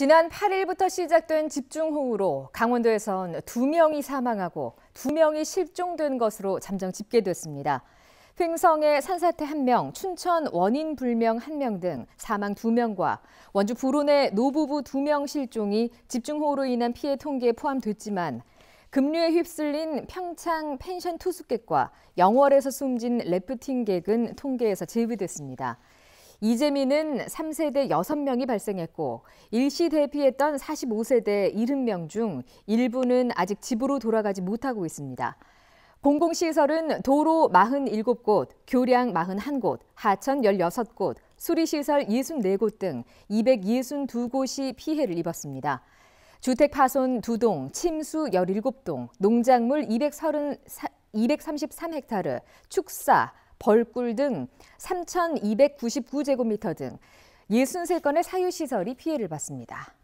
지난 8일부터 시작된 집중호우로 강원도에선 2명이 사망하고 2명이 실종된 것으로 잠정 집계됐습니다. 횡성의 산사태 1명, 춘천 원인 불명 1명 등 사망 2명과 원주 불온의 노부부 2명 실종이 집중호우로 인한 피해 통계에 포함됐지만 급류에 휩쓸린 평창 펜션 투숙객과 영월에서 숨진 래프팅객은 통계에서 제외됐습니다. 이재민은 3세대 6명이 발생했고 일시 대피했던 45세대 70명 중 일부는 아직 집으로 돌아가지 못하고 있습니다. 공공시설은 도로 47곳, 교량 41곳, 하천 16곳, 수리시설 64곳 등 262곳이 피해를 입었습니다. 주택 파손 2동, 침수 17동, 농작물 230, 233헥타르, 축사 벌꿀 등 3,299제곱미터 등 63건의 사유시설이 피해를 봤습니다.